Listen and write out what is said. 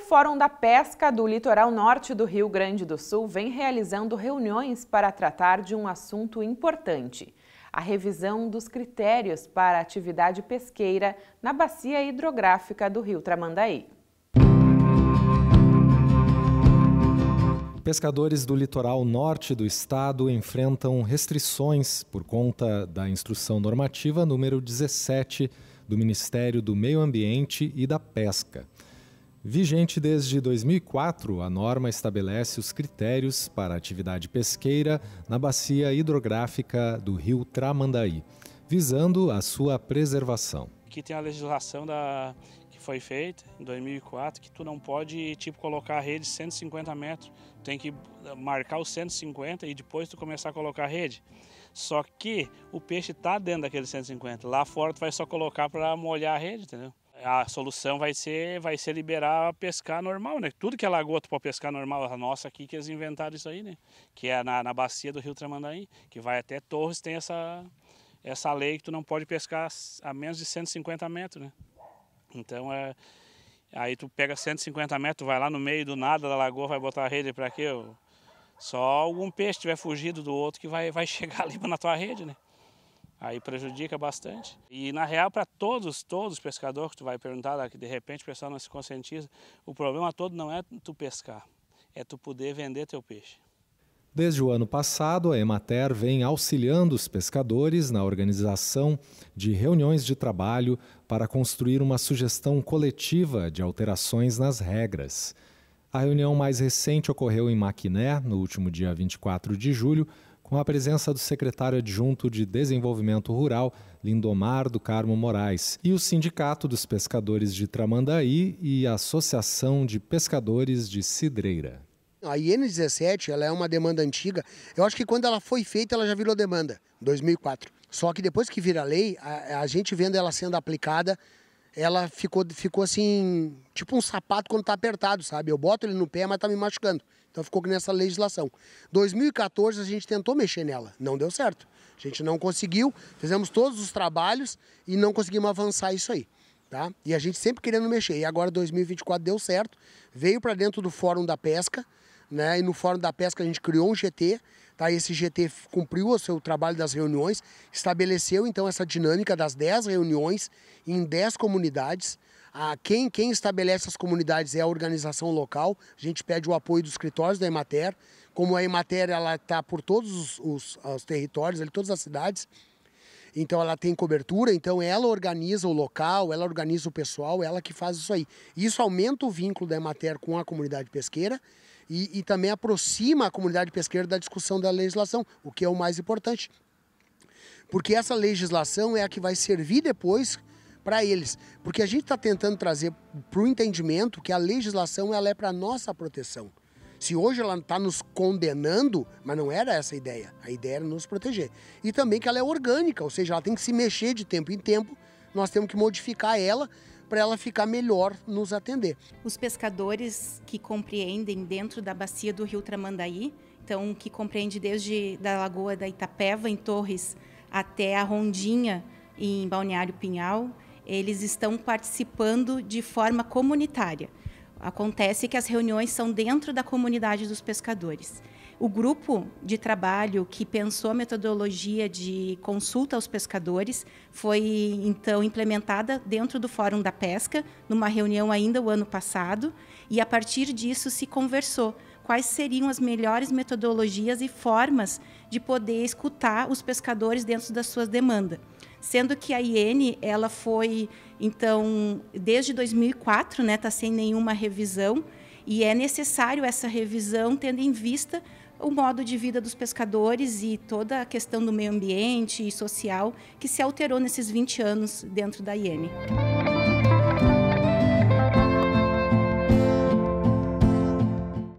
O Fórum da Pesca do Litoral Norte do Rio Grande do Sul vem realizando reuniões para tratar de um assunto importante: a revisão dos critérios para a atividade pesqueira na bacia hidrográfica do Rio Tramandaí. Pescadores do litoral norte do estado enfrentam restrições por conta da instrução normativa número 17 do Ministério do Meio Ambiente e da Pesca. Vigente desde 2004, a norma estabelece os critérios para atividade pesqueira na bacia hidrográfica do rio Tramandaí, visando a sua preservação. Aqui tem a legislação da, que foi feita em 2004, que tu não pode tipo, colocar a rede 150 metros, tem que marcar os 150 e depois tu começar a colocar a rede. Só que o peixe está dentro daqueles 150, lá fora tu vai só colocar para molhar a rede, entendeu? a solução vai ser vai ser liberar pescar normal, né? Tudo que é lagoa tu pode pescar normal, a nossa aqui que eles inventaram isso aí, né? Que é na, na bacia do Rio Tramandaí, que vai até Torres, tem essa essa lei que tu não pode pescar a menos de 150 metros, né? Então é aí tu pega 150 metros, vai lá no meio do nada da lagoa, vai botar a rede para quê? Só algum peixe tiver fugido do outro que vai vai chegar ali na tua rede, né? Aí prejudica bastante. E na real, para todos, todos os pescadores que tu vai perguntar, de repente o pessoal não se conscientiza, o problema todo não é tu pescar, é tu poder vender teu peixe. Desde o ano passado, a Emater vem auxiliando os pescadores na organização de reuniões de trabalho para construir uma sugestão coletiva de alterações nas regras. A reunião mais recente ocorreu em Maquiné, no último dia 24 de julho, com a presença do secretário adjunto de Desenvolvimento Rural, Lindomar do Carmo Moraes, e o Sindicato dos Pescadores de Tramandaí e a Associação de Pescadores de Cidreira. A IN17 ela é uma demanda antiga. Eu acho que quando ela foi feita, ela já virou demanda, 2004. Só que depois que vira lei, a, a gente vendo ela sendo aplicada, ela ficou, ficou assim, tipo um sapato quando tá apertado, sabe? Eu boto ele no pé, mas tá me machucando. Então ficou nessa legislação. 2014 a gente tentou mexer nela, não deu certo. A gente não conseguiu, fizemos todos os trabalhos e não conseguimos avançar isso aí. Tá? E a gente sempre querendo mexer. E agora 2024 deu certo, veio para dentro do Fórum da Pesca, né? E no Fórum da Pesca a gente criou um GT, tá? Esse GT cumpriu o seu trabalho das reuniões, estabeleceu então essa dinâmica das 10 reuniões em 10 comunidades. A quem, quem estabelece as comunidades é a organização local. A gente pede o apoio dos escritórios da Emater. Como a Emater ela está por todos os, os, os territórios, ali, todas as cidades, então ela tem cobertura, então ela organiza o local, ela organiza o pessoal, ela que faz isso aí. Isso aumenta o vínculo da Emater com a comunidade pesqueira e, e também aproxima a comunidade pesqueira da discussão da legislação, o que é o mais importante. Porque essa legislação é a que vai servir depois para eles. Porque a gente está tentando trazer para o entendimento que a legislação ela é para nossa proteção. Se hoje ela está nos condenando, mas não era essa a ideia. A ideia era nos proteger. E também que ela é orgânica, ou seja, ela tem que se mexer de tempo em tempo. Nós temos que modificar ela para ela ficar melhor nos atender. Os pescadores que compreendem dentro da bacia do Rio Tramandaí, então que compreende desde da Lagoa da Itapeva em Torres até a Rondinha em Balneário Pinhal, eles estão participando de forma comunitária. Acontece que as reuniões são dentro da comunidade dos pescadores. O grupo de trabalho que pensou a metodologia de consulta aos pescadores foi então implementada dentro do Fórum da Pesca, numa reunião ainda o ano passado, e a partir disso se conversou quais seriam as melhores metodologias e formas de poder escutar os pescadores dentro das suas demandas. Sendo que a IN ela foi então, desde 2004, né, está sem nenhuma revisão e é necessário essa revisão tendo em vista o modo de vida dos pescadores e toda a questão do meio ambiente e social que se alterou nesses 20 anos dentro da IEM.